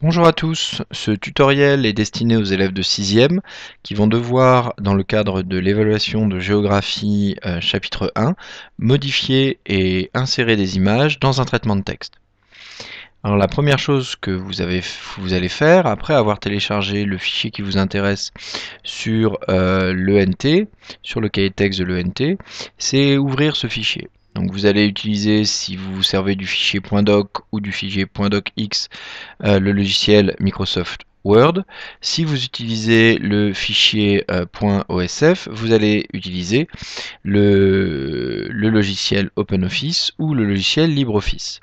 Bonjour à tous, ce tutoriel est destiné aux élèves de 6e qui vont devoir, dans le cadre de l'évaluation de géographie euh, chapitre 1, modifier et insérer des images dans un traitement de texte. Alors la première chose que vous, allez faire, après avoir téléchargé le fichier qui vous intéresse sur euh, l'ENT, sur le cahier texte de l'ENT, c'est ouvrir ce fichier. Donc vous allez utiliser, si vous vous servez du fichier .doc ou du fichier .docx, euh, le logiciel Microsoft Word. Si vous utilisez le fichier euh, .osf, vous allez utiliser le, logiciel OpenOffice ou le logiciel LibreOffice.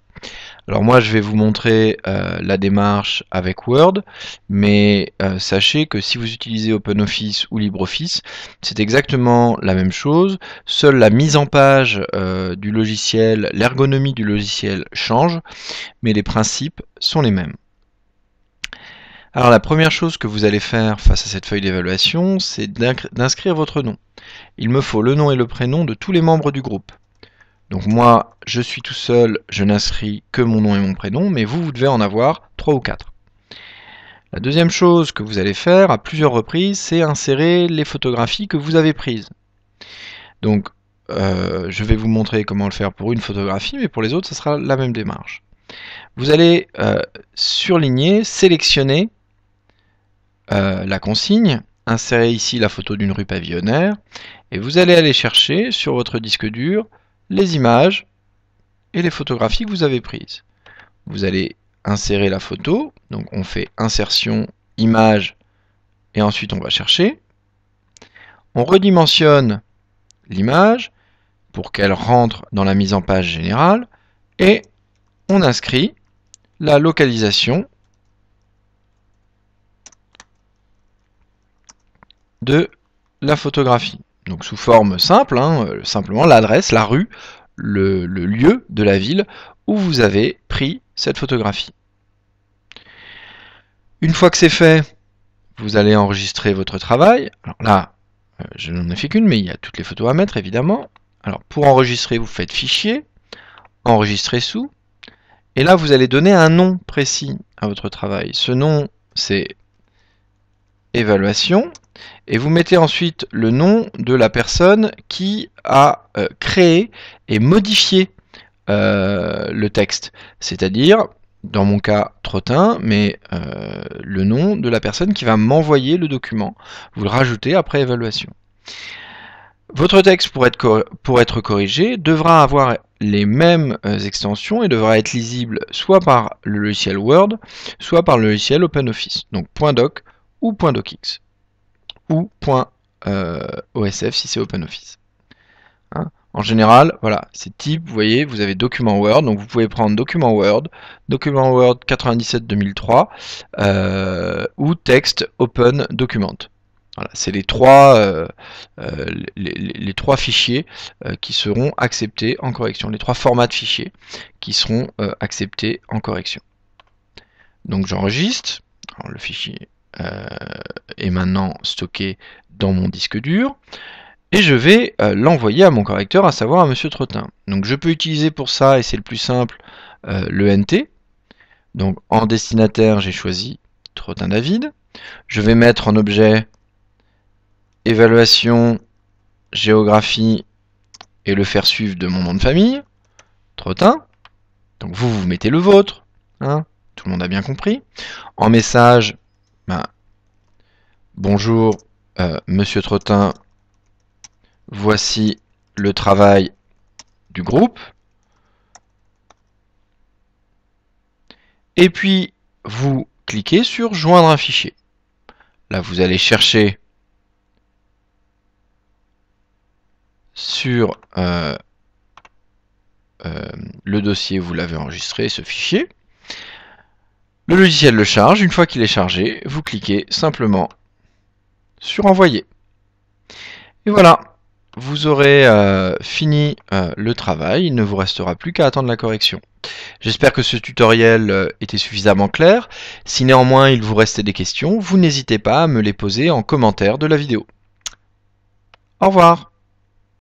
Alors moi je vais vous montrer euh, la démarche avec Word, mais euh, sachez que si vous utilisez OpenOffice ou LibreOffice, c'est exactement la même chose. Seule la mise en page du logiciel, l'ergonomie du logiciel change, mais les principes sont les mêmes. Alors la première chose que vous allez faire face à cette feuille d'évaluation, c'est d'inscrire votre nom. Il me faut le nom et le prénom de tous les membres du groupe. Donc moi, je suis tout seul, je n'inscris que mon nom et mon prénom, mais vous, vous devez en avoir 3 ou 4. La deuxième chose que vous allez faire à plusieurs reprises, c'est insérer les photographies que vous avez prises. Donc euh, je vais vous montrer comment le faire pour une photographie, mais pour les autres, ce sera la même démarche. Vous allez euh, surligner, sélectionner euh, la consigne, insérez ici la photo d'une rue pavillonnaire, et vous allez aller chercher sur votre disque dur les images et les photographies que vous avez prises. Vous allez insérer la photo, donc on fait insertion, image, et ensuite on va chercher. On redimensionne l'image pour qu'elle rentre dans la mise en page générale, et on inscrit la localisation de la photographie. Donc sous forme simple, hein, euh, simplement l'adresse, la rue, le, le lieu de la ville où vous avez pris cette photographie. Une fois que c'est fait, vous allez enregistrer votre travail. Alors là, euh, je n'en ai fait qu'une, mais il y a toutes les photos à mettre, évidemment. Alors, pour enregistrer, vous faites fichier, enregistrer sous, et là, vous allez donner un nom précis à votre travail. Ce nom, c'est évaluation, et vous mettez ensuite le nom de la personne qui a euh, créé et modifié euh, le texte, c'est-à-dire dans mon cas Trottin, mais euh, le nom de la personne qui va m'envoyer le document. Vous le rajoutez après évaluation. Votre texte pour être, pour être corrigé devra avoir les mêmes extensions et devra être lisible soit par le logiciel Word, soit par le logiciel OpenOffice, donc .doc ou .docx ou .osf euh, si c'est OpenOffice. Office. Hein. en général, voilà, c'est type, vous voyez, vous avez document Word, donc vous pouvez prendre document Word, document Word 97-2003, euh, ou texte Open Document. Voilà, c'est les, trois, euh, les trois, fichiers qui seront acceptés en correction, les trois formats de fichiers qui seront acceptés en correction. Donc j'enregistre, le fichier est maintenant stocké dans mon disque dur et je vais euh, l'envoyer à mon correcteur, à savoir à Monsieur Trottin. Donc je peux utiliser pour ça, et c'est le plus simple, euh, le NT. Donc en destinataire, j'ai choisi Trottin David. Je vais mettre en objet évaluation, géographie, et le faire suivre de mon nom de famille, Trottin. Donc vous, vous mettez le vôtre, hein tout le monde a bien compris. En message, ben, Bonjour, euh, Monsieur Trottin. Voici le travail du groupe. Et puis, vous cliquez sur Joindre un fichier. Là, vous allez chercher sur euh, euh, le dossier où vous l'avez enregistré, ce fichier. Le logiciel le charge. Une fois qu'il est chargé, vous cliquez simplement sur envoyer. Et voilà, vous aurez euh, fini euh, le travail, il ne vous restera plus qu'à attendre la correction. J'espère que ce tutoriel euh, était suffisamment clair. Si néanmoins il vous restait des questions, vous n'hésitez pas à me les poser en commentaire de la vidéo. Au revoir